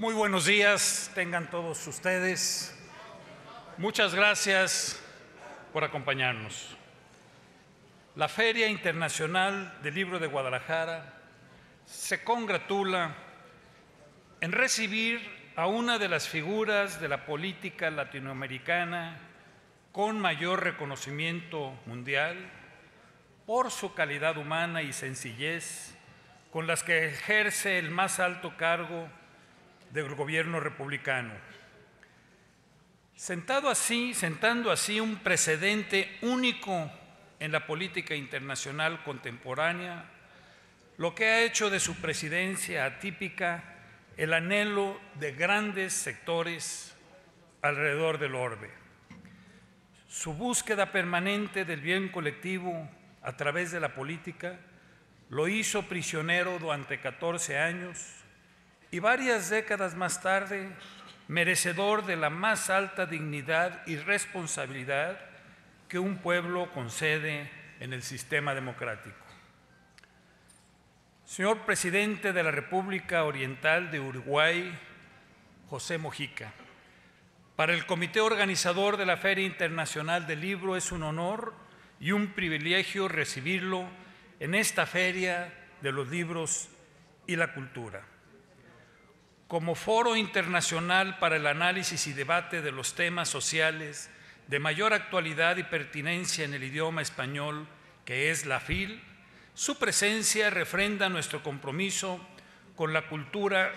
Muy buenos días, tengan todos ustedes. Muchas gracias por acompañarnos. La Feria Internacional del Libro de Guadalajara se congratula en recibir a una de las figuras de la política latinoamericana con mayor reconocimiento mundial por su calidad humana y sencillez con las que ejerce el más alto cargo del gobierno republicano. Sentado así, sentando así un precedente único en la política internacional contemporánea, lo que ha hecho de su presidencia atípica el anhelo de grandes sectores alrededor del orbe. Su búsqueda permanente del bien colectivo a través de la política lo hizo prisionero durante 14 años y varias décadas más tarde, merecedor de la más alta dignidad y responsabilidad que un pueblo concede en el sistema democrático. Señor Presidente de la República Oriental de Uruguay, José Mojica, para el comité organizador de la Feria Internacional del Libro es un honor y un privilegio recibirlo en esta feria de los libros y la cultura como foro internacional para el análisis y debate de los temas sociales de mayor actualidad y pertinencia en el idioma español, que es la FIL, su presencia refrenda nuestro compromiso con la cultura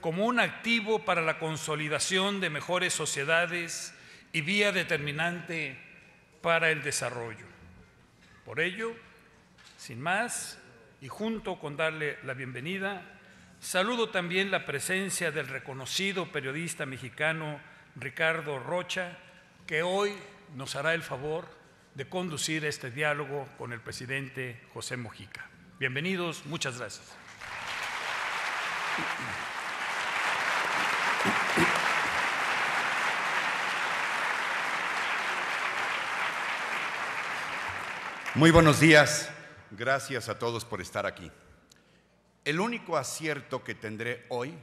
como un activo para la consolidación de mejores sociedades y vía determinante para el desarrollo. Por ello, sin más, y junto con darle la bienvenida, Saludo también la presencia del reconocido periodista mexicano Ricardo Rocha, que hoy nos hará el favor de conducir este diálogo con el presidente José Mojica. Bienvenidos, muchas gracias. Muy buenos días, gracias a todos por estar aquí. El único acierto que tendré hoy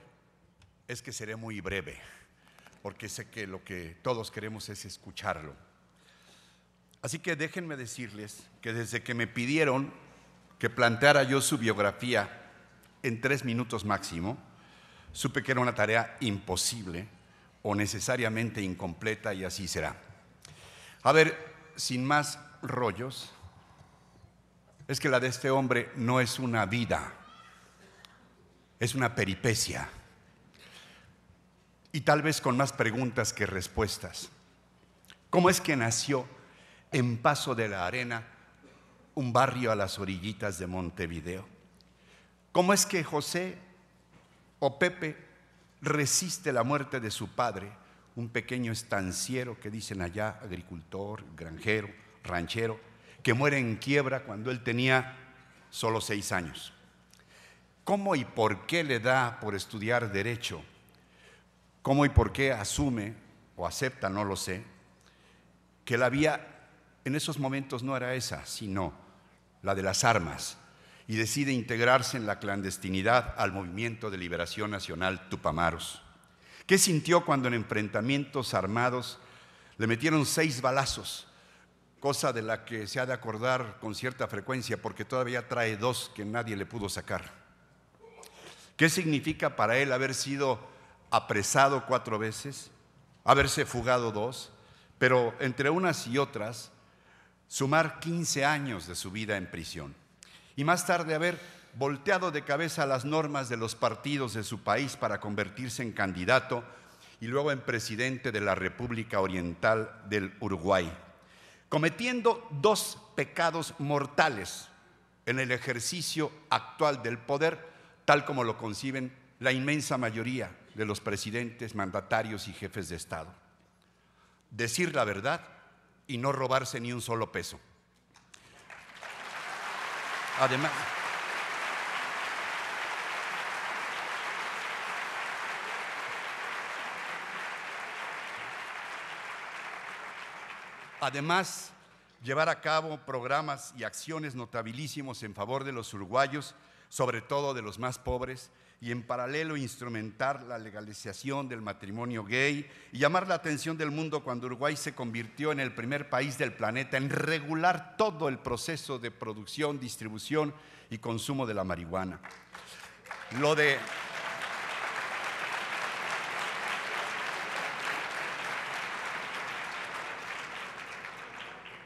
es que seré muy breve, porque sé que lo que todos queremos es escucharlo. Así que déjenme decirles que desde que me pidieron que planteara yo su biografía en tres minutos máximo, supe que era una tarea imposible o necesariamente incompleta y así será. A ver, sin más rollos, es que la de este hombre no es una vida es una peripecia y tal vez con más preguntas que respuestas. ¿Cómo es que nació en Paso de la Arena, un barrio a las orillitas de Montevideo? ¿Cómo es que José o Pepe resiste la muerte de su padre, un pequeño estanciero que dicen allá, agricultor, granjero, ranchero, que muere en quiebra cuando él tenía solo seis años? ¿Cómo y por qué le da por estudiar derecho? ¿Cómo y por qué asume o acepta, no lo sé, que la vía en esos momentos no era esa, sino la de las armas, y decide integrarse en la clandestinidad al movimiento de liberación nacional Tupamaros? ¿Qué sintió cuando en enfrentamientos armados le metieron seis balazos? cosa de la que se ha de acordar con cierta frecuencia porque todavía trae dos que nadie le pudo sacar. ¿Qué significa para él haber sido apresado cuatro veces, haberse fugado dos, pero entre unas y otras, sumar 15 años de su vida en prisión? Y más tarde haber volteado de cabeza las normas de los partidos de su país para convertirse en candidato y luego en presidente de la República Oriental del Uruguay, cometiendo dos pecados mortales en el ejercicio actual del poder tal como lo conciben la inmensa mayoría de los presidentes, mandatarios y jefes de Estado. Decir la verdad y no robarse ni un solo peso. Además, además llevar a cabo programas y acciones notabilísimos en favor de los uruguayos sobre todo de los más pobres, y en paralelo instrumentar la legalización del matrimonio gay y llamar la atención del mundo cuando Uruguay se convirtió en el primer país del planeta en regular todo el proceso de producción, distribución y consumo de la marihuana. Lo de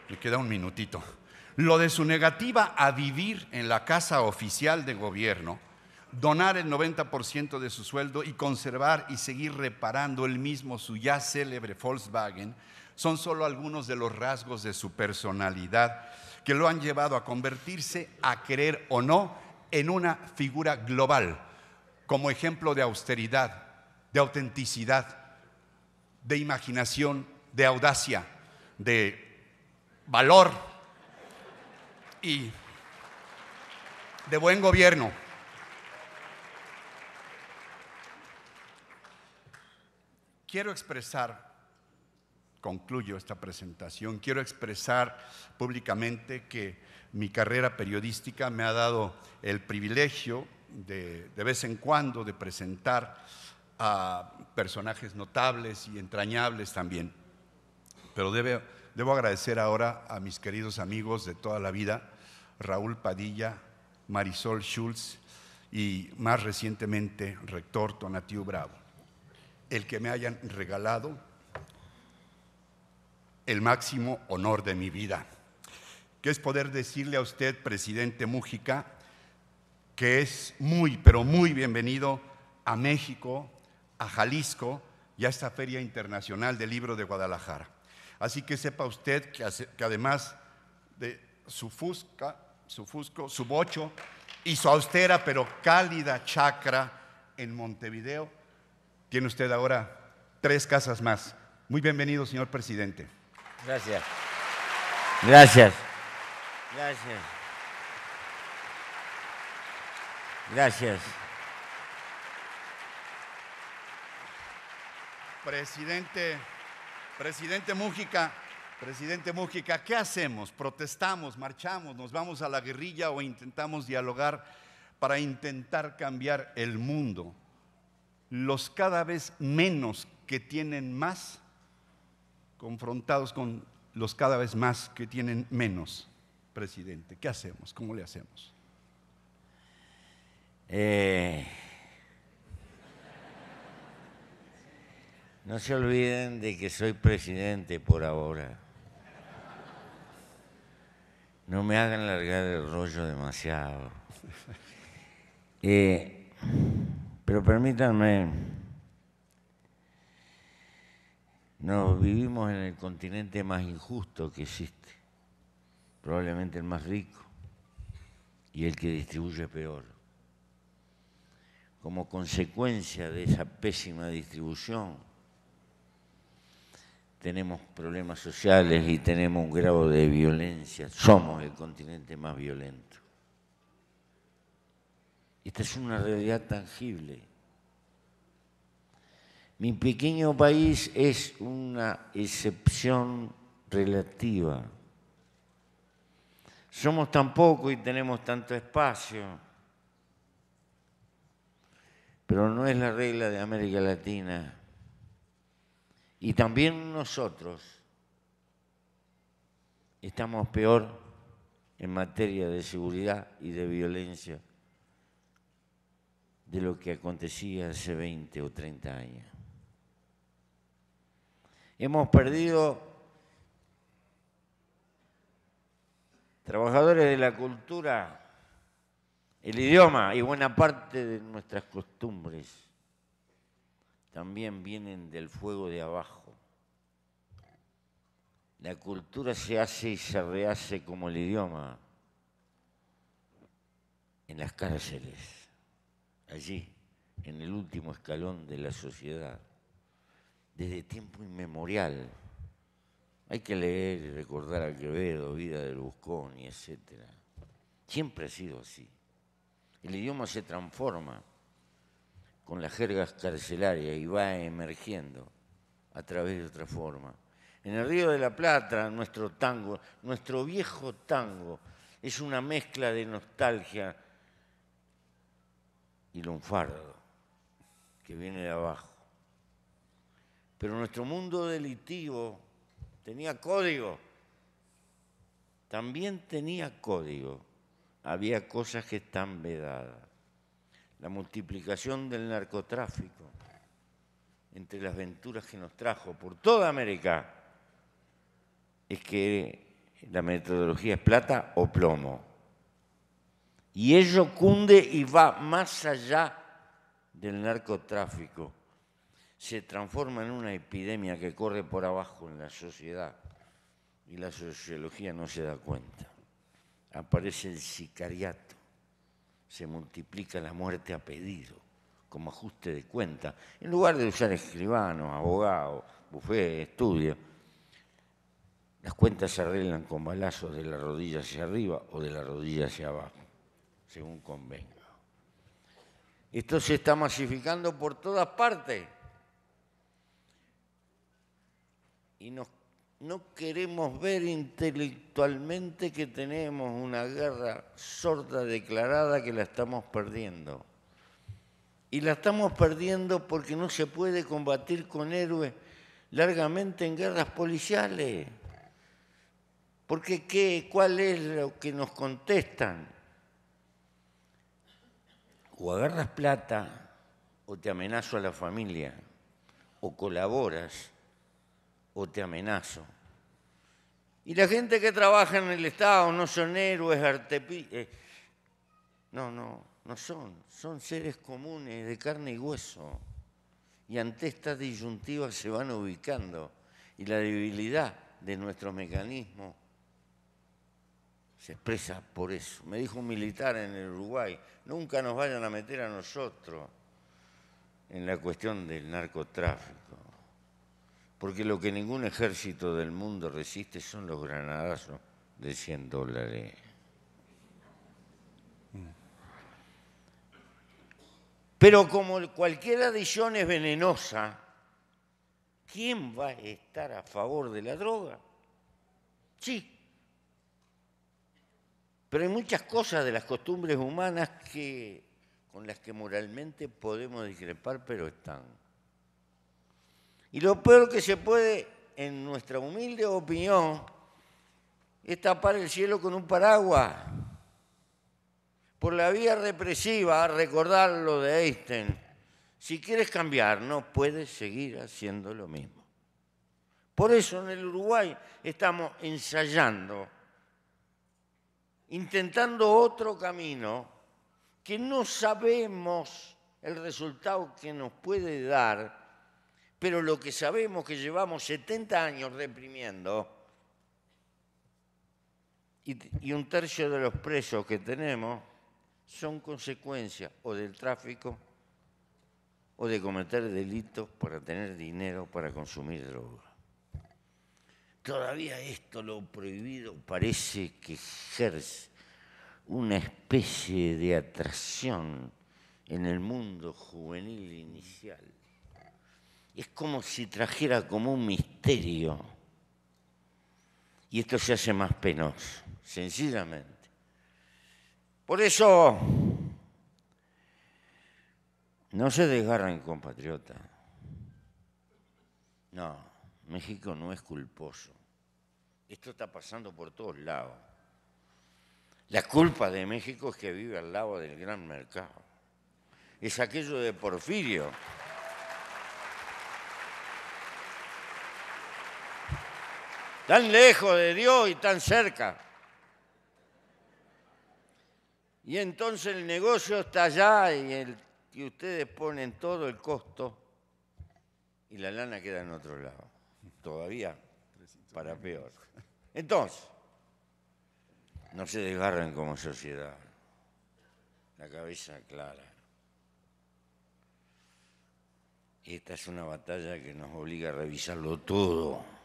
Me queda un minutito lo de su negativa a vivir en la casa oficial de gobierno, donar el 90% de su sueldo y conservar y seguir reparando el mismo su ya célebre Volkswagen, son solo algunos de los rasgos de su personalidad que lo han llevado a convertirse, a creer o no, en una figura global, como ejemplo de austeridad, de autenticidad, de imaginación, de audacia, de valor y de buen gobierno. Quiero expresar, concluyo esta presentación, quiero expresar públicamente que mi carrera periodística me ha dado el privilegio de, de vez en cuando de presentar a personajes notables y entrañables también. Pero debe Debo agradecer ahora a mis queridos amigos de toda la vida, Raúl Padilla, Marisol Schulz y más recientemente rector Tonatiu Bravo, el que me hayan regalado el máximo honor de mi vida, que es poder decirle a usted, presidente Mújica, que es muy, pero muy bienvenido a México, a Jalisco y a esta Feria Internacional del Libro de Guadalajara. Así que sepa usted que, además de su fusca, su fusco, su bocho y su austera pero cálida chacra en Montevideo, tiene usted ahora tres casas más. Muy bienvenido, señor presidente. Gracias. Gracias. Gracias. Gracias. Presidente. Presidente Mújica, presidente Mújica, ¿qué hacemos? ¿Protestamos, marchamos, nos vamos a la guerrilla o intentamos dialogar para intentar cambiar el mundo? Los cada vez menos que tienen más, confrontados con los cada vez más que tienen menos, presidente. ¿Qué hacemos? ¿Cómo le hacemos? Eh, No se olviden de que soy presidente por ahora. No me hagan largar el rollo demasiado. Eh, pero permítanme, nos vivimos en el continente más injusto que existe, probablemente el más rico y el que distribuye peor. Como consecuencia de esa pésima distribución, tenemos problemas sociales y tenemos un grado de violencia. Somos el continente más violento. Esta es una realidad tangible. Mi pequeño país es una excepción relativa. Somos tan poco y tenemos tanto espacio, pero no es la regla de América Latina y también nosotros estamos peor en materia de seguridad y de violencia de lo que acontecía hace 20 o 30 años. Hemos perdido trabajadores de la cultura, el idioma y buena parte de nuestras costumbres también vienen del fuego de abajo. La cultura se hace y se rehace como el idioma en las cárceles, allí, en el último escalón de la sociedad, desde tiempo inmemorial. Hay que leer y recordar a Quevedo, Vida del Buscón y etc. Siempre ha sido así. El idioma se transforma con las jergas carcelarias y va emergiendo a través de otra forma. En el Río de la Plata, nuestro tango, nuestro viejo tango, es una mezcla de nostalgia y lunfardo que viene de abajo. Pero nuestro mundo delitivo tenía código, también tenía código. Había cosas que están vedadas la multiplicación del narcotráfico, entre las venturas que nos trajo por toda América, es que la metodología es plata o plomo. Y ello cunde y va más allá del narcotráfico. Se transforma en una epidemia que corre por abajo en la sociedad y la sociología no se da cuenta. Aparece el sicariato se multiplica la muerte a pedido, como ajuste de cuenta, en lugar de usar escribanos, abogados, bufés, estudio, Las cuentas se arreglan con balazos de la rodilla hacia arriba o de la rodilla hacia abajo, según convenga. Esto se está masificando por todas partes y nos no queremos ver intelectualmente que tenemos una guerra sorda declarada que la estamos perdiendo. Y la estamos perdiendo porque no se puede combatir con héroes largamente en guerras policiales. Porque ¿qué, ¿cuál es lo que nos contestan? O agarras plata o te amenazo a la familia o colaboras o te amenazo. Y la gente que trabaja en el Estado no son héroes, artepi eh, no, no, no son, son seres comunes de carne y hueso. Y ante estas disyuntivas se van ubicando y la debilidad de nuestro mecanismo se expresa por eso. Me dijo un militar en el Uruguay, nunca nos vayan a meter a nosotros en la cuestión del narcotráfico porque lo que ningún ejército del mundo resiste son los granadazos de 100 dólares. Pero como cualquier adición es venenosa, ¿quién va a estar a favor de la droga? Sí. Pero hay muchas cosas de las costumbres humanas que, con las que moralmente podemos discrepar, pero están. Y lo peor que se puede, en nuestra humilde opinión, es tapar el cielo con un paraguas. Por la vía represiva, recordar lo de Einstein, si quieres cambiar, no puedes seguir haciendo lo mismo. Por eso en el Uruguay estamos ensayando, intentando otro camino que no sabemos el resultado que nos puede dar pero lo que sabemos que llevamos 70 años reprimiendo y, un tercio de los presos que tenemos son consecuencia o del tráfico o de cometer delitos para tener dinero para consumir droga. Todavía esto, lo prohibido, parece que ejerce una especie de atracción en el mundo juvenil inicial es como si trajera como un misterio. Y esto se hace más penoso, sencillamente. Por eso, no se desgarran, compatriota. No, México no es culposo. Esto está pasando por todos lados. La culpa de México es que vive al lado del gran mercado. Es aquello de Porfirio. tan lejos de Dios y tan cerca. Y entonces el negocio está allá y, ustedes ponen todo el costo y la lana queda en otro lado. Todavía para peor. Entonces, no se desgarren como sociedad. La cabeza clara. Esta es una batalla que nos obliga a revisarlo todo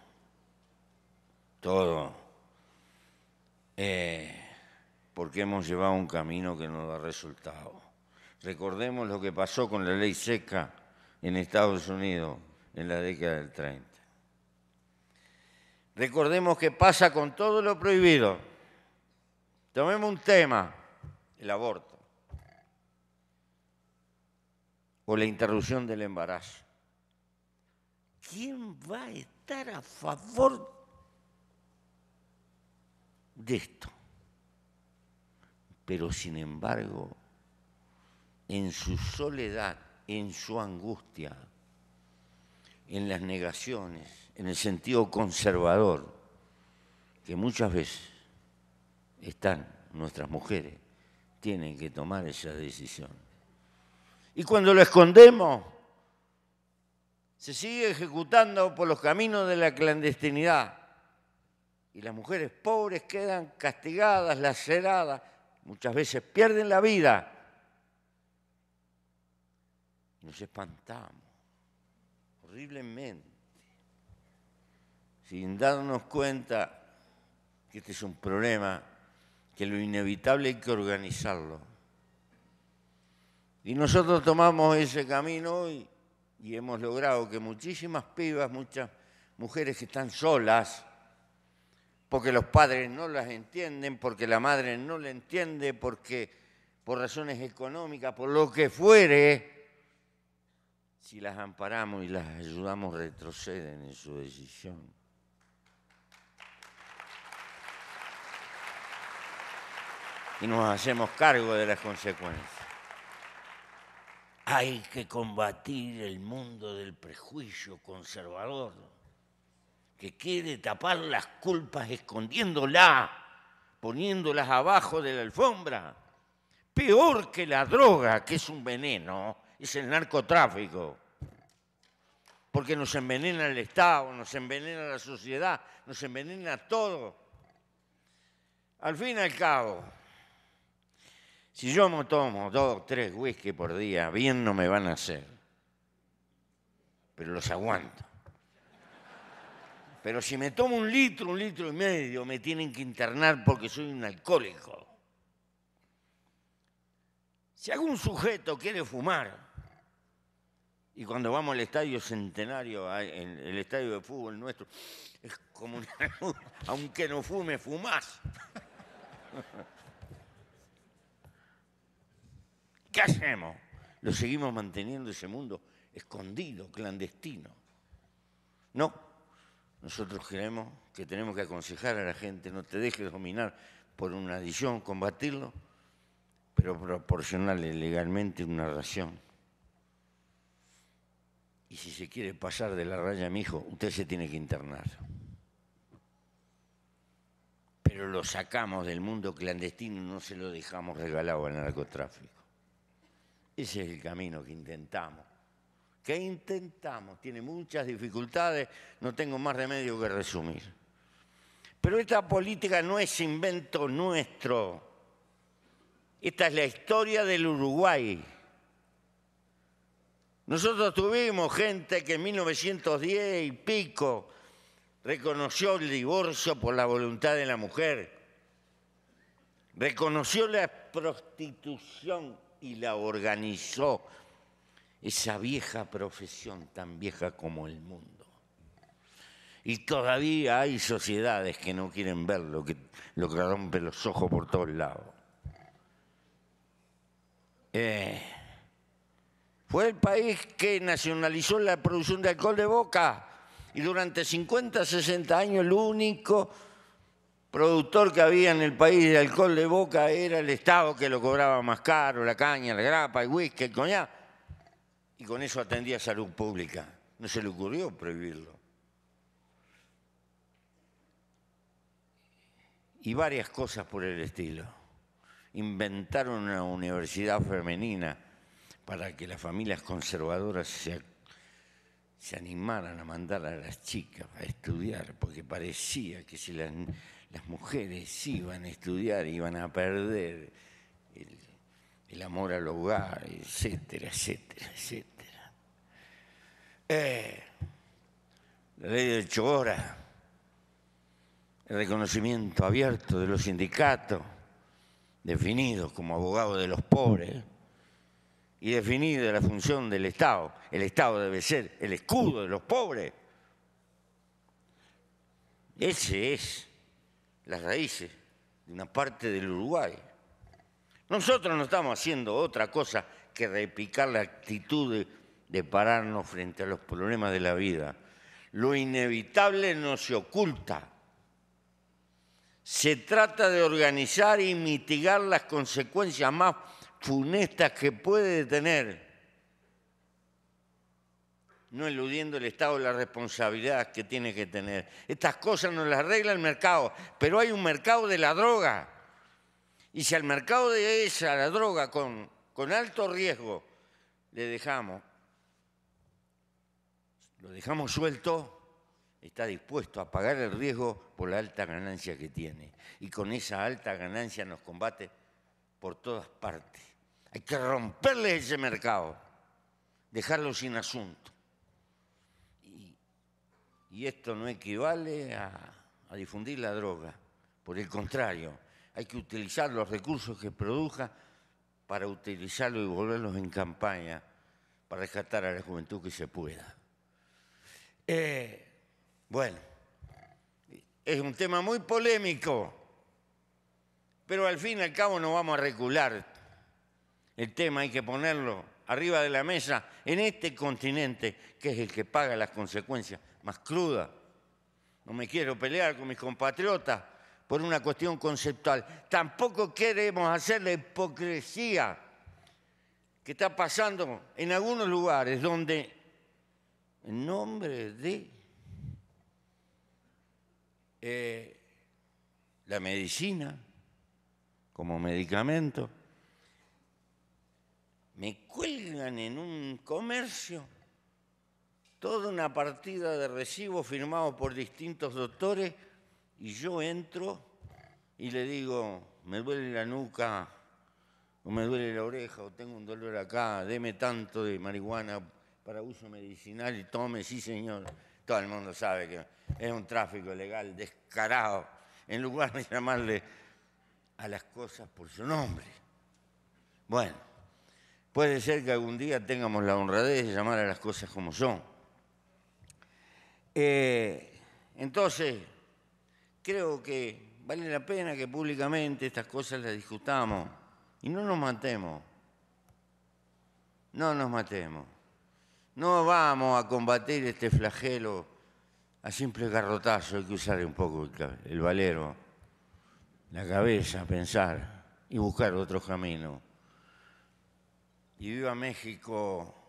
todo, eh, porque hemos llevado un camino que no da resultado. Recordemos lo que pasó con la ley seca en Estados Unidos en la década del 30. Recordemos que pasa con todo lo prohibido. Tomemos un tema, el aborto o la interrupción del embarazo. ¿Quién va a estar a favor de esto. Pero sin embargo, en su soledad, en su angustia, en las negaciones, en el sentido conservador, que muchas veces están nuestras mujeres, tienen que tomar esa decisión. Y cuando lo escondemos, se sigue ejecutando por los caminos de la clandestinidad y las mujeres pobres quedan castigadas, laceradas, muchas veces pierden la vida. Nos espantamos horriblemente, sin darnos cuenta que este es un problema, que lo inevitable hay que organizarlo. Y nosotros tomamos ese camino hoy y hemos logrado que muchísimas pibas, muchas mujeres que están solas, porque los padres no las entienden, porque la madre no la entiende, porque por razones económicas, por lo que fuere, si las amparamos y las ayudamos retroceden en su decisión. Y nos hacemos cargo de las consecuencias. Hay que combatir el mundo del prejuicio conservador que quiere tapar las culpas escondiéndolas, poniéndolas abajo de la alfombra. Peor que la droga, que es un veneno, es el narcotráfico. Porque nos envenena el Estado, nos envenena la sociedad, nos envenena todo. Al fin y al cabo, si yo me tomo dos o tres whisky por día, bien no me van a hacer. Pero los aguanto. Pero si me tomo un litro, un litro y medio, me tienen que internar porque soy un alcohólico. Si algún sujeto quiere fumar, y cuando vamos al estadio centenario, el estadio de fútbol nuestro, es como una aunque no fume, fumás. ¿Qué hacemos? Lo seguimos manteniendo ese mundo escondido, clandestino. No, nosotros creemos que tenemos que aconsejar a la gente, no te dejes dominar por una adicción, combatirlo, pero proporcionarle legalmente una ración. Y si se quiere pasar de la raya, mi hijo, usted se tiene que internar. Pero lo sacamos del mundo clandestino y no se lo dejamos regalado al narcotráfico. Ese es el camino que intentamos que intentamos, tiene muchas dificultades, no tengo más remedio que resumir. Pero esta política no es invento nuestro, esta es la historia del Uruguay. Nosotros tuvimos gente que en 1910 y pico reconoció el divorcio por la voluntad de la mujer, reconoció la prostitución y la organizó esa vieja profesión tan vieja como el mundo. Y todavía hay sociedades que no quieren ver lo que, lo que rompe los ojos por todos lados. Eh, fue el país que nacionalizó la producción de alcohol de boca y durante 50, 60 años el único productor que había en el país de alcohol de boca era el Estado que lo cobraba más caro, la caña, la grapa, el whisky, el y con eso atendía salud pública. No se le ocurrió prohibirlo. Y varias cosas por el estilo. Inventaron una universidad femenina para que las familias conservadoras se, animaran a mandar a las chicas a estudiar, porque parecía que si las, las mujeres iban a estudiar iban a perder el el amor al hogar, etcétera, etcétera, etcétera. Eh, la ley de ocho el reconocimiento abierto de los sindicatos, definidos como abogados de los pobres, y definida la función del Estado. El Estado debe ser el escudo de los pobres. Ese es las raíces de una parte del Uruguay. Nosotros no estamos haciendo otra cosa que repicar la actitud de, pararnos frente a los problemas de la vida. Lo inevitable no se oculta. Se trata de organizar y mitigar las consecuencias más funestas que puede tener, no eludiendo el Estado la responsabilidad que tiene que tener. Estas cosas no las arregla el mercado, pero hay un mercado de la droga. Y si al mercado de esa, la droga con, con alto riesgo, le dejamos, lo dejamos suelto, está dispuesto a pagar el riesgo por la alta ganancia que tiene. Y con esa alta ganancia nos combate por todas partes. Hay que romperle ese mercado, dejarlo sin asunto. Y, esto no equivale a difundir la droga, por el contrario, hay que utilizar los recursos que produzca para utilizarlos y volverlos en campaña para rescatar a la juventud que se pueda. Eh, bueno, es un tema muy polémico, pero al fin y al cabo no vamos a recular. El tema hay que ponerlo arriba de la mesa en este continente que es el que paga las consecuencias más crudas. No me quiero pelear con mis compatriotas por una cuestión conceptual. Tampoco queremos hacer la hipocresía que está pasando en algunos lugares donde en nombre de eh, la medicina como medicamento, me cuelgan en un comercio toda una partida de recibos firmados por distintos doctores y yo entro y le digo, me duele la nuca, o me duele la oreja, o tengo un dolor acá, deme tanto de marihuana para uso medicinal y tome, sí señor. Todo el mundo sabe que es un tráfico legal descarado, en lugar de llamarle a las cosas por su nombre. Bueno, puede ser que algún día tengamos la honradez de llamar a las cosas como son. Eh, entonces, creo que vale la pena que públicamente estas cosas las discutamos y no nos matemos. No nos matemos. No vamos a combatir este flagelo a simple garrotazo. Hay que usar un poco el, valero, la cabeza, pensar y buscar otro camino. Y viva México.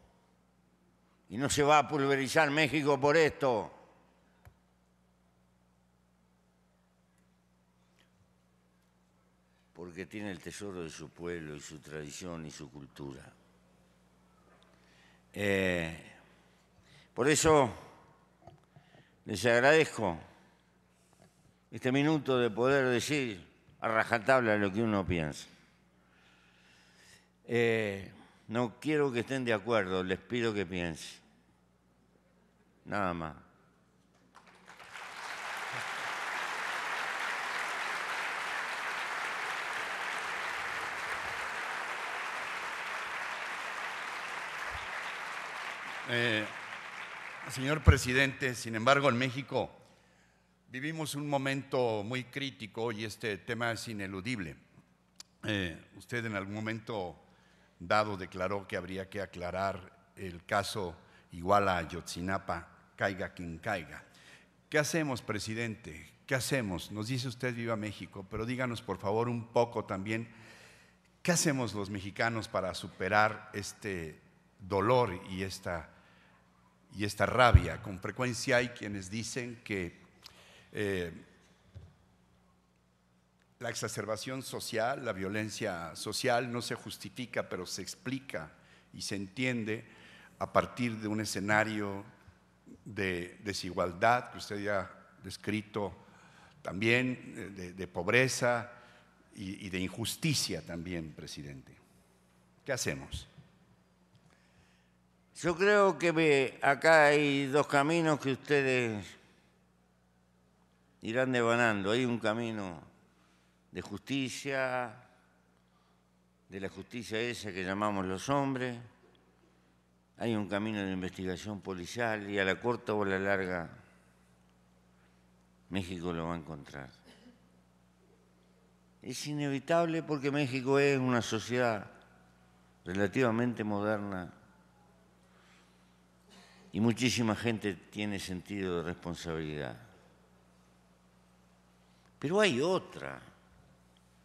Y no se va a pulverizar México por esto. porque tiene el tesoro de su pueblo y su tradición y su cultura. Eh, por eso les agradezco este minuto de poder decir a rajatabla lo que uno piensa. Eh, no quiero que estén de acuerdo, les pido que piensen. Nada más. Eh, señor presidente, sin embargo, en México vivimos un momento muy crítico y este tema es ineludible. Eh, usted en algún momento dado declaró que habría que aclarar el caso igual a Yotzinapa, caiga quien caiga. ¿Qué hacemos, presidente? ¿Qué hacemos? Nos dice usted viva México, pero díganos por favor un poco también, ¿qué hacemos los mexicanos para superar este dolor y esta y esta rabia. Con frecuencia hay quienes dicen que eh, la exacerbación social, la violencia social no se justifica, pero se explica y se entiende a partir de un escenario de desigualdad que usted ya ha descrito también, eh, de, pobreza y de injusticia también, presidente. ¿Qué hacemos? Yo creo que acá hay dos caminos que ustedes irán devanando. Hay un camino de justicia, de la justicia esa que llamamos los hombres. Hay un camino de investigación policial y a la corta o a la larga México lo va a encontrar. Es inevitable porque México es una sociedad relativamente moderna y muchísima gente tiene sentido de responsabilidad. Pero hay otra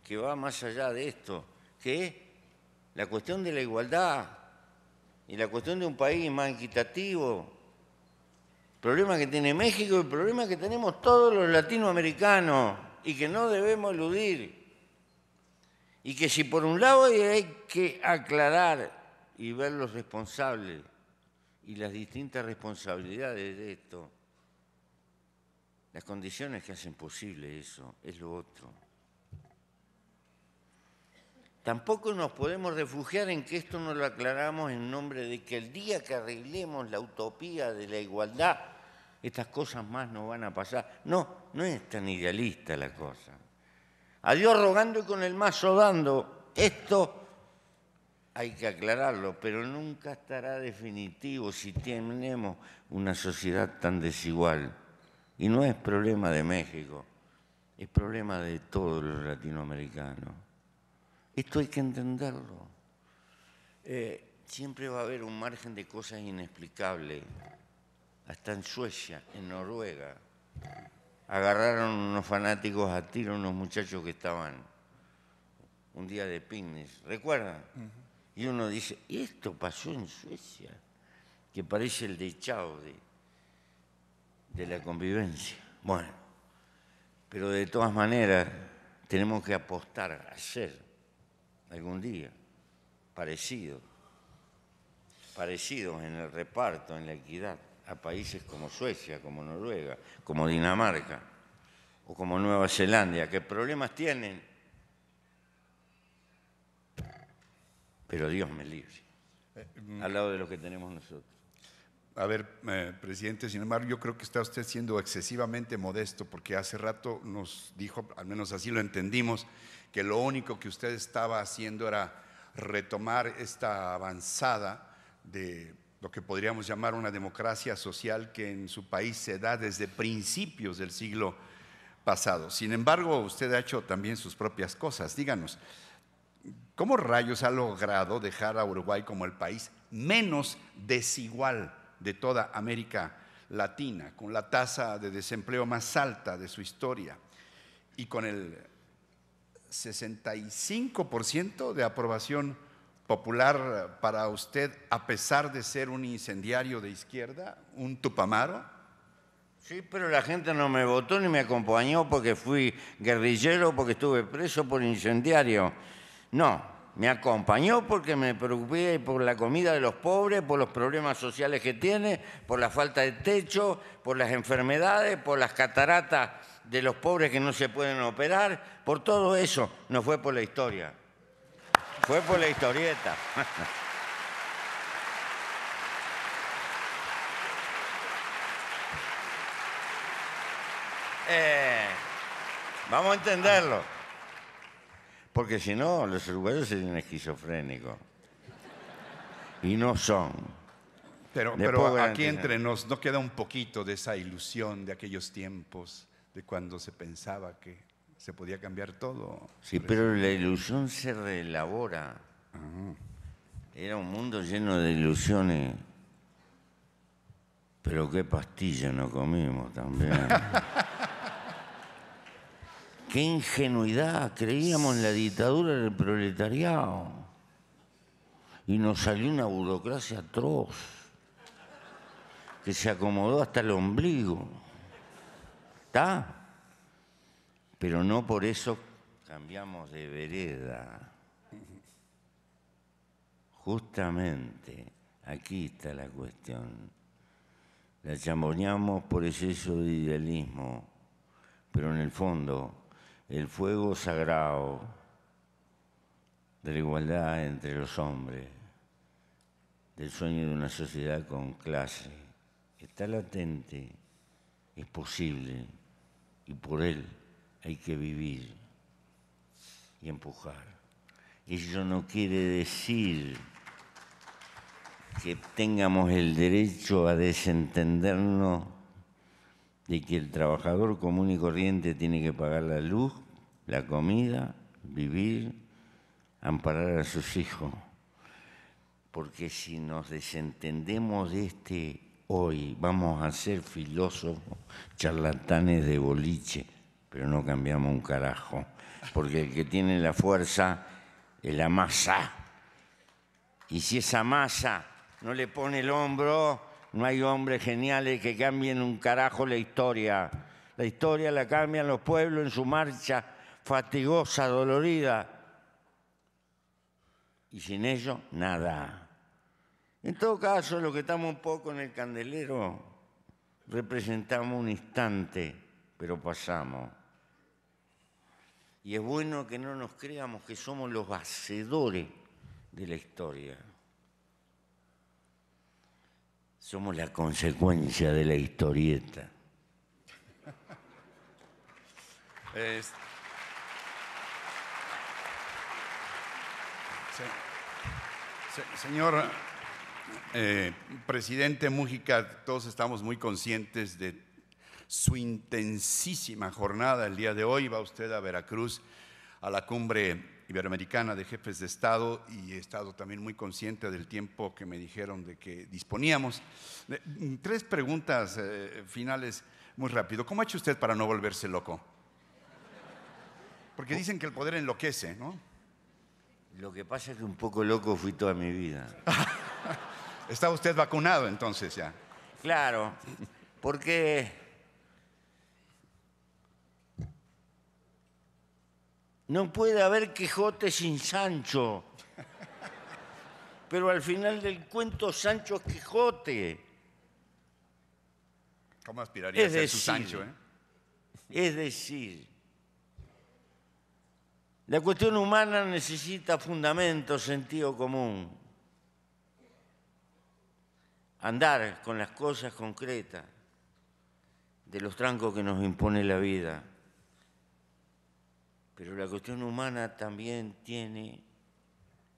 que va más allá de esto, que es la cuestión de la igualdad y la cuestión de un país más equitativo. El problema que tiene México y el problema que tenemos todos los latinoamericanos y que no debemos eludir. Y que si por un lado hay que aclarar y ver los responsables y las distintas responsabilidades de esto, las condiciones que hacen posible eso, es lo otro. Tampoco nos podemos refugiar en que esto no lo aclaramos en nombre de que el día que arreglemos la utopía de la igualdad, estas cosas más no van a pasar. No, no es tan idealista la cosa. A Dios rogando y con el mazo dando, esto hay que aclararlo, pero nunca estará definitivo si tenemos una sociedad tan desigual. Y no es problema de México, es problema de todos los latinoamericanos. Esto hay que entenderlo. Eh, siempre va a haber un margen de cosas inexplicables. Hasta en Suecia, en Noruega, agarraron unos fanáticos a tiro, unos muchachos que estaban un día de picnic. ¿Recuerdan? Y uno dice, esto pasó en Suecia, que parece el de de, la convivencia. Bueno, pero de todas maneras tenemos que apostar a ser algún día parecidos, parecidos en el reparto, en la equidad, a países como Suecia, como Noruega, como Dinamarca o como Nueva Zelanda, que problemas tienen pero Dios me libre, eh, mm. al lado de lo que tenemos nosotros. A ver, eh, presidente, sin embargo, yo creo que está usted siendo excesivamente modesto porque hace rato nos dijo, al menos así lo entendimos, que lo único que usted estaba haciendo era retomar esta avanzada de lo que podríamos llamar una democracia social que en su país se da desde principios del siglo pasado. Sin embargo, usted ha hecho también sus propias cosas. Díganos, ¿Cómo rayos ha logrado dejar a Uruguay como el país menos desigual de toda América Latina, con la tasa de desempleo más alta de su historia y con el 65% de aprobación popular para usted, a pesar de ser un incendiario de izquierda, un tupamaro? Sí, pero la gente no me votó ni me acompañó porque fui guerrillero, porque estuve preso por incendiario. No, me acompañó porque me preocupé por la comida de los pobres, por los problemas sociales que tiene, por la falta de techo, por las enfermedades, por las cataratas de los pobres que no se pueden operar, por todo eso, no fue por la historia, fue por la historieta. Eh, vamos a entenderlo. Porque si no, los uruguayos serían esquizofrénicos. Y no son. Pero, aquí entre nos, ¿no queda un poquito de esa ilusión de aquellos tiempos, de cuando se pensaba que se podía cambiar todo? Sí, pero la ilusión se reelabora. Ah. Era un mundo lleno de ilusiones. Pero qué pastilla no comimos también. Qué ingenuidad, creíamos en la dictadura del proletariado. Y nos salió una burocracia atroz, que se acomodó hasta el ombligo. ¿Está? Pero no por eso cambiamos de vereda. Justamente, aquí está la cuestión. La chamboñamos por exceso de idealismo, pero en el fondo el fuego sagrado de la igualdad entre los hombres, del sueño de una sociedad con clase, está latente, es posible y por él hay que vivir y empujar. Eso no quiere decir que tengamos el derecho a desentendernos de que el trabajador común y corriente tiene que pagar la luz, la comida, vivir, amparar a sus hijos. Porque si nos desentendemos de este hoy, vamos a ser filósofos, charlatanes de boliche, pero no cambiamos un carajo. Porque el que tiene la fuerza es la masa. Y si esa masa no le pone el hombro, no hay hombres geniales que cambien un carajo la historia. La historia la cambian los pueblos en su marcha fatigosa, dolorida. Y sin ello, nada. En todo caso, los que estamos un poco en el candelero, representamos un instante, pero pasamos. Y es bueno que no nos creamos que somos los hacedores de la historia. Somos la consecuencia de la historieta. señor eh, presidente Mújica, todos estamos muy conscientes de su intensísima jornada el día de hoy. Va usted a Veracruz a la cumbre iberoamericana de jefes de Estado y he estado también muy consciente del tiempo que me dijeron de que disponíamos. Eh, mm, tres preguntas eh, finales muy rápido. ¿Cómo ha hecho usted para no volverse loco? Porque dicen que el poder enloquece, ¿no? Lo que pasa es que un poco loco fui toda mi vida. ¿Está usted vacunado entonces ya? Claro, porque No puede haber Quijote sin Sancho. Pero al final del cuento Sancho es Quijote. ¿Cómo aspiraría a ser su Sancho? Eh? Es decir, la cuestión humana necesita fundamento, sentido común. Andar con las cosas concretas de los trancos que nos impone la vida pero la cuestión humana también tiene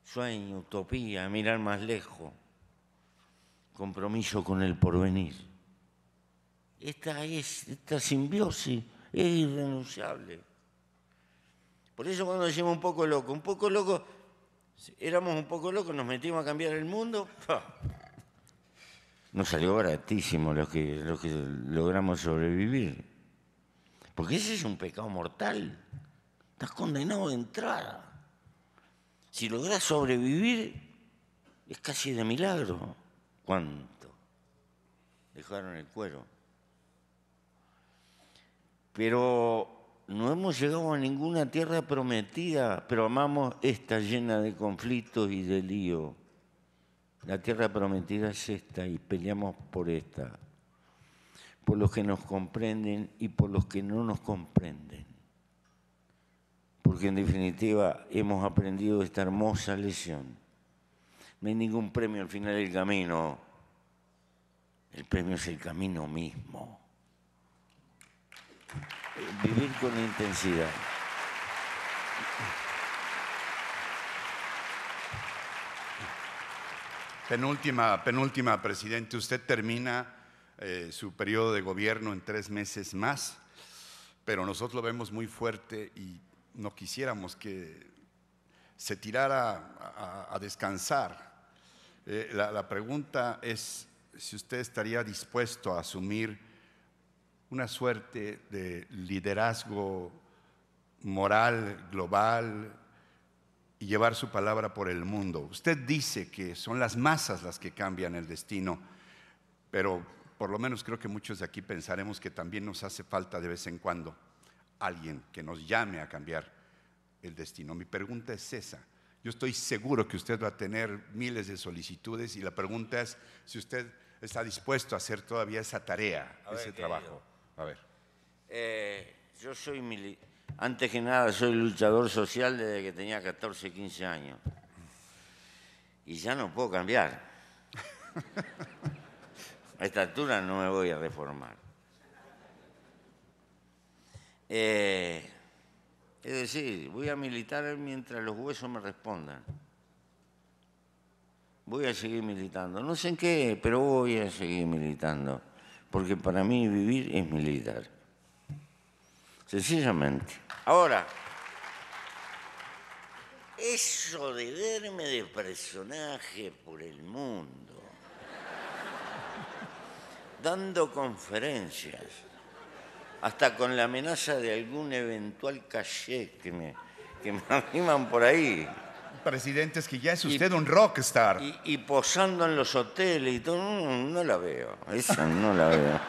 sueño, utopía, mirar más lejos, compromiso con el porvenir. Esta, esta simbiosis es irrenunciable. Por eso cuando decimos un poco loco, un poco loco, éramos un poco locos, nos metimos a cambiar el mundo. Nos salió baratísimo los que, lo que logramos sobrevivir. Porque ese es un pecado mortal. Estás condenado de entrada. Si logras sobrevivir, es casi de milagro. ¿Cuánto? Dejaron el cuero. Pero no hemos llegado a ninguna tierra prometida, pero amamos esta llena de conflictos y de lío. La tierra prometida es esta y peleamos por esta, por los que nos comprenden y por los que no nos comprenden porque en definitiva hemos aprendido esta hermosa lección. No hay ningún premio al final del camino, el premio es el camino mismo. Vivir con intensidad. Penúltima, penúltima, presidente. Usted termina eh, su periodo de gobierno en tres meses más, pero nosotros lo vemos muy fuerte y no quisiéramos que se tirara a, descansar. Eh, la pregunta es si usted estaría dispuesto a asumir una suerte de liderazgo moral, global, y llevar su palabra por el mundo. Usted dice que son las masas las que cambian el destino, pero por lo menos creo que muchos de aquí pensaremos que también nos hace falta de vez en cuando alguien que nos llame a cambiar el destino. Mi pregunta es esa. Yo estoy seguro que usted va a tener miles de solicitudes y la pregunta es si usted está dispuesto a hacer todavía esa tarea, ese trabajo. A ver. Eh, yo soy Antes que nada, soy luchador social desde que tenía 14, 15 años. Y ya no puedo cambiar. A esta altura no me voy a reformar. Eh, es decir, voy a militar mientras los huesos me respondan. Voy a seguir militando. No sé en qué, pero voy a seguir militando. Porque para mí vivir es militar. Sencillamente. Ahora, eso de verme de personaje por el mundo, dando conferencias hasta con la amenaza de algún eventual caché que me, que me animan por ahí. Presidente, es que ya es usted un rockstar. Y, y, posando en los hoteles y todo, mm, no, la veo, esa no la veo.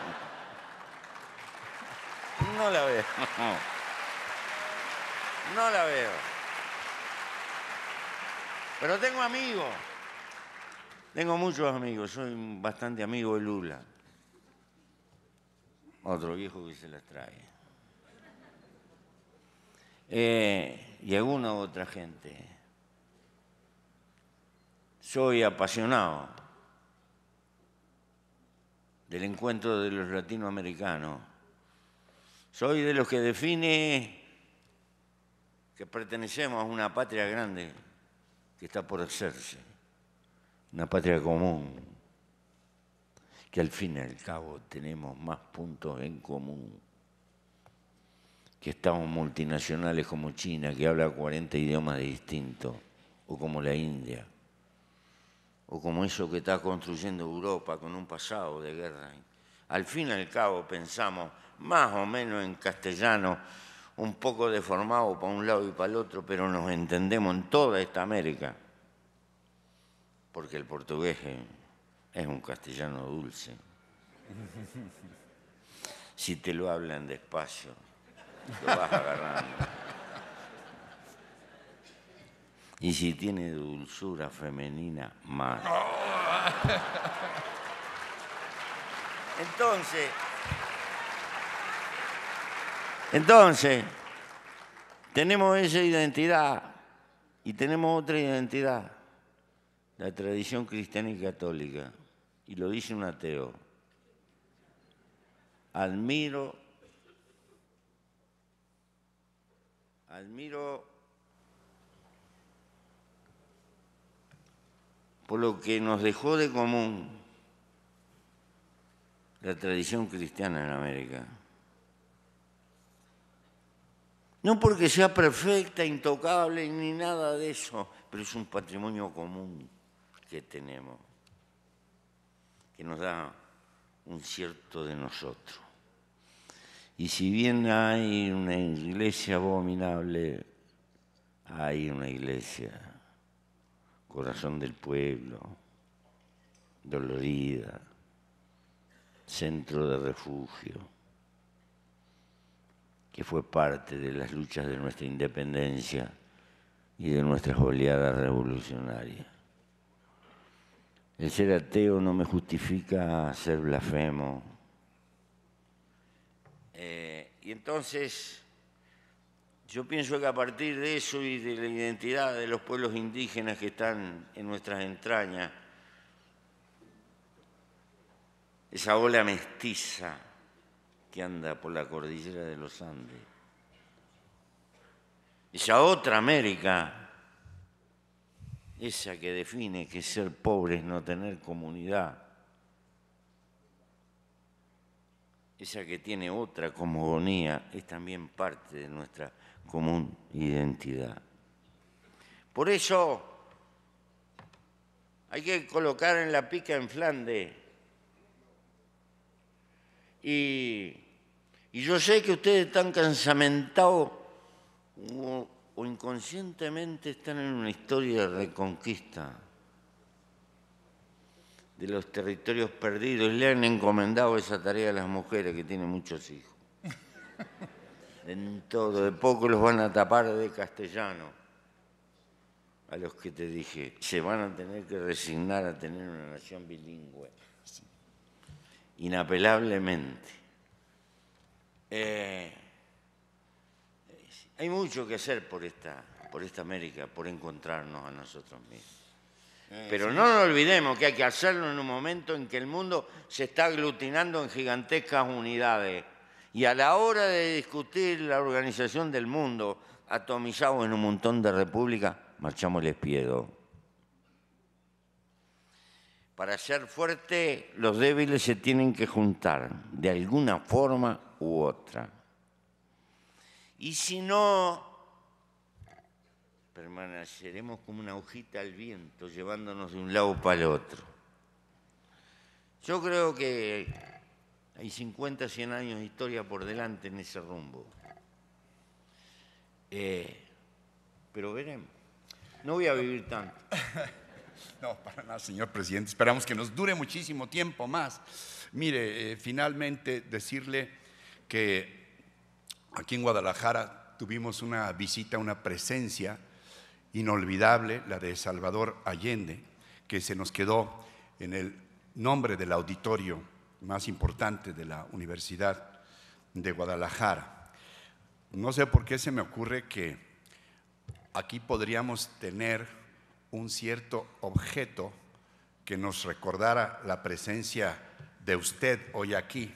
No la veo. No la veo. Pero tengo amigos. Tengo muchos amigos. Soy bastante amigo de Lula. Otro viejo que se las trae. Eh, y alguna otra gente. Soy apasionado del encuentro de los latinoamericanos. Soy de los que define que pertenecemos a una patria grande que está por hacerse, una patria común, que al fin y al cabo tenemos más puntos en común, que estamos multinacionales como China, que habla 40 idiomas distintos, o como la India, o como eso que está construyendo Europa con un pasado de guerra. Al fin y al cabo pensamos más o menos en castellano, un poco deformado para un lado y para el otro, pero nos entendemos en toda esta América, porque el portugués... Es es un castellano dulce. Si te lo hablan despacio, lo vas agarrando. Y si tiene dulzura femenina, más. Entonces, entonces, tenemos esa identidad y tenemos otra identidad, la tradición cristiana y católica y lo dice un ateo, admiro, admiro por lo que nos dejó de común la tradición cristiana en América. No porque sea perfecta, intocable, ni nada de eso, pero es un patrimonio común que tenemos que nos da un cierto de nosotros. Y si bien hay una iglesia abominable, hay una iglesia, corazón del pueblo, dolorida, centro de refugio, que fue parte de las luchas de nuestra independencia y de nuestras oleadas revolucionarias. El ser ateo no me justifica ser blasfemo. Eh, y entonces, yo pienso que a partir de eso y de la identidad de los pueblos indígenas que están en nuestras entrañas, esa ola mestiza que anda por la cordillera de los Andes, esa otra América esa que define que ser pobre es no tener comunidad, esa que tiene otra cosmogonía, es también parte de nuestra común identidad. Por eso hay que colocar en la pica en Flandes. Y, y yo sé que ustedes están cansamentados o inconscientemente están en una historia de reconquista de los territorios perdidos. Le han encomendado esa tarea a las mujeres que tienen muchos hijos. En todo, de poco los van a tapar de castellano. A los que te dije, se van a tener que resignar a tener una nación bilingüe. Inapelablemente. Eh, hay mucho que hacer por esta, por esta América, por encontrarnos a nosotros mismos. Eh, Pero no nos olvidemos que hay que hacerlo en un momento en que el mundo se está aglutinando en gigantescas unidades. Y a la hora de discutir la organización del mundo, atomizado en un montón de repúblicas, marchamos el espiedo. Para ser fuerte, los débiles se tienen que juntar de alguna forma u otra. Y si no, permaneceremos como una hojita al viento, llevándonos de un lado para el otro. Yo creo que hay 50, 100 años de historia por delante en ese rumbo. Eh, pero veremos. No voy a vivir tanto. No, para nada, señor presidente. Esperamos que nos dure muchísimo tiempo más. Mire, eh, finalmente decirle que Aquí en Guadalajara tuvimos una visita, una presencia inolvidable, la de Salvador Allende, que se nos quedó en el nombre del auditorio más importante de la Universidad de Guadalajara. No sé por qué se me ocurre que aquí podríamos tener un cierto objeto que nos recordara la presencia de usted hoy aquí.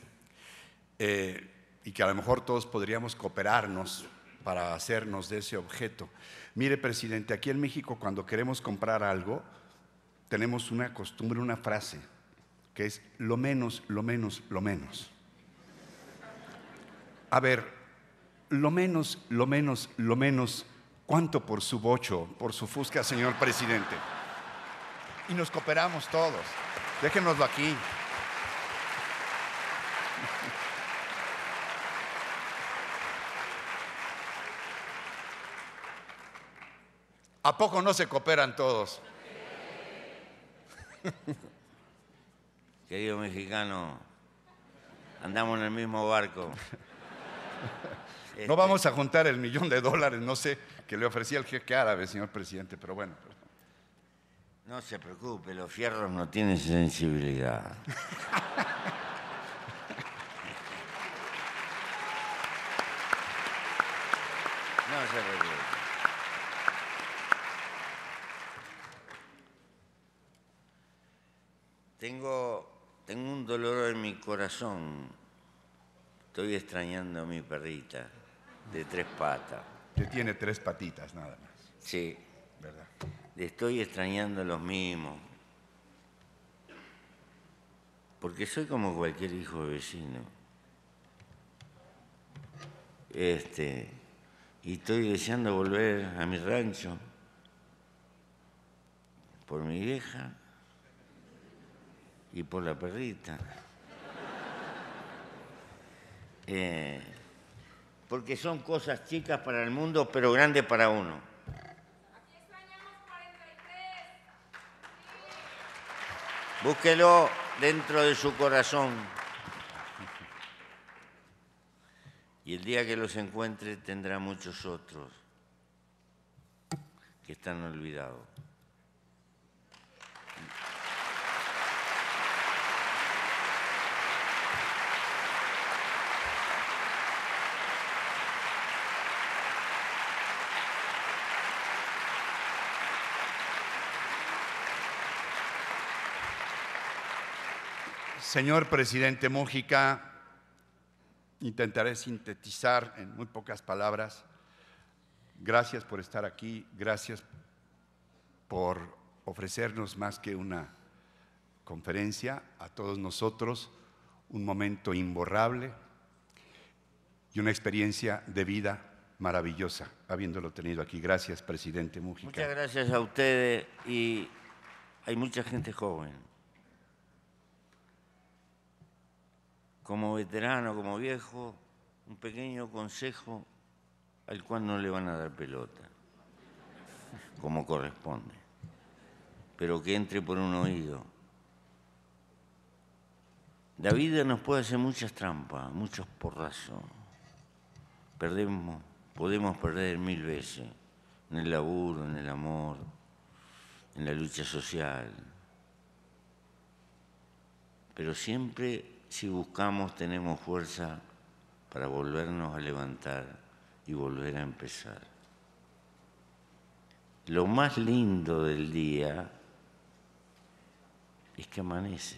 Eh, y que a lo mejor todos podríamos cooperarnos para hacernos de ese objeto. Mire, presidente, aquí en México cuando queremos comprar algo, tenemos una costumbre, una frase, que es lo menos, lo menos, lo menos. A ver, lo menos, lo menos, lo menos, ¿cuánto por su bocho, por su fusca, señor presidente? Y nos cooperamos todos. Déjenoslo aquí. ¿A poco no se cooperan todos? Querido mexicano, andamos en el mismo barco. No este, vamos a juntar el millón de dólares, no sé, que le ofrecía el jeque árabe, señor presidente, pero bueno. No se preocupe, los fierros no tienen sensibilidad. No se preocupe. Tengo, un dolor en mi corazón. Estoy extrañando a mi perrita de tres patas. Que tiene tres patitas nada más. Sí. ¿Verdad? Estoy extrañando los mismos. Porque soy como cualquier hijo de vecino. Este, y estoy deseando volver a mi rancho por mi vieja y por la perrita. Eh, porque son cosas chicas para el mundo, pero grandes para uno. Búsquelo dentro de su corazón. Y el día que los encuentre tendrá muchos otros que están olvidados. Señor presidente Mujica, intentaré sintetizar en muy pocas palabras. Gracias por estar aquí, gracias por ofrecernos más que una conferencia a todos nosotros, un momento imborrable y una experiencia de vida maravillosa, habiéndolo tenido aquí. Gracias, presidente Mujica. Muchas gracias a ustedes y hay mucha gente joven. como veterano, como viejo, un pequeño consejo al cual no le van a dar pelota, como corresponde, pero que entre por un oído. La vida nos puede hacer muchas trampas, muchos porrazos. Perdemos, podemos perder mil veces en el laburo, en el amor, en la lucha social. Pero siempre si buscamos tenemos fuerza para volvernos a levantar y volver a empezar. Lo más lindo del día es que amanece.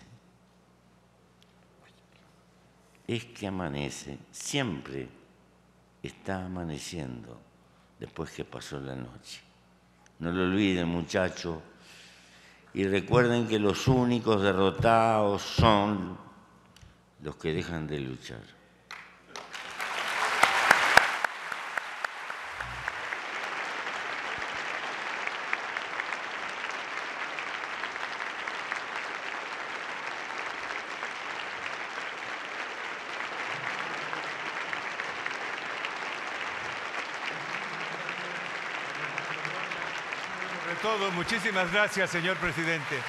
Es que amanece, siempre está amaneciendo después que pasó la noche. No lo olviden muchachos y recuerden que los únicos derrotados son los que dejan de luchar. Sobre todo, muchísimas gracias, señor presidente.